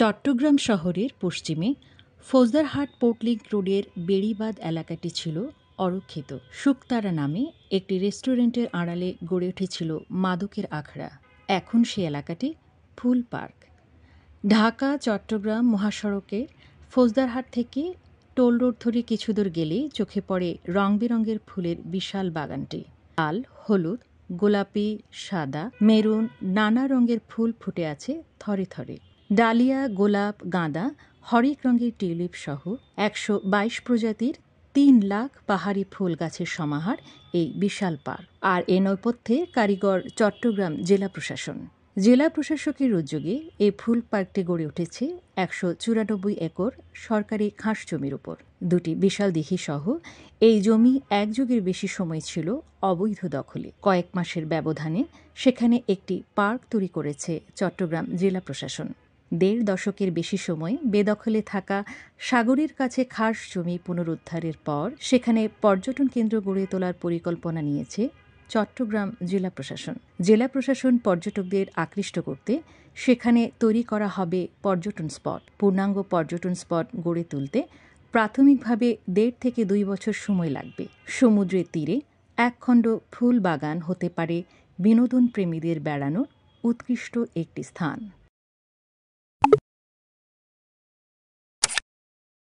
চট্টগ্রাম শহরের পশ্চিমে ফৌজদারহাট পোর্টলিং রোডের বেড়িবাঁধ এলাকাটি ছিল অরক্ষিত শুকতারা নামে একটি রেস্টুরেন্টের আড়ালে গড়ে উঠেছিল মাদকের আখড়া এখন সে এলাকাটি ফুল পার্ক ঢাকা চট্টগ্রাম মহাসড়কে ফৌজদারহাট থেকে টোল রোড ধরে কিছু দূর গেলেই চোখে পড়ে রং বেরঙের ফুলের বিশাল বাগানটি লাল হলুদ গোলাপি সাদা মেরুন নানা রঙের ফুল ফুটে আছে থরে থরে ডালিয়া গোলাপ গাঁদা হরেক রঙের টিউলিপ সহ একশো বাইশ প্রজাতির তিন লাখ পাহাড়ি ফুল গাছের সমাহার এই বিশাল পার্ক আর এ নৈপথ্যে কারিগর চট্টগ্রাম জেলা প্রশাসন জেলা প্রশাসকের উদ্যোগে এই ফুল পার্কটি গড়ে উঠেছে একশো চুরানব্বই একর সরকারি খাস জমির উপর দুটি বিশাল দিঘি সহ এই জমি এক যুগের বেশি সময় ছিল অবৈধ দখলে কয়েক মাসের ব্যবধানে সেখানে একটি পার্ক তৈরি করেছে চট্টগ্রাম জেলা প্রশাসন দেড় দশকের বেশি সময় বেদখলে থাকা সাগরের কাছে খাস জমি পুনরুদ্ধারের পর সেখানে পর্যটন কেন্দ্র গড়ে তোলার পরিকল্পনা নিয়েছে চট্টগ্রাম জেলা প্রশাসন জেলা প্রশাসন পর্যটকদের আকৃষ্ট করতে সেখানে তৈরি করা হবে পর্যটন স্পট পূর্ণাঙ্গ পর্যটন স্পট গড়ে তুলতে প্রাথমিকভাবে দেড় থেকে দুই বছর সময় লাগবে সমুদ্রের তীরে একখণ্ড ফুল বাগান হতে পারে বিনোদন প্রেমীদের বেড়ানোর উৎকৃষ্ট একটি স্থান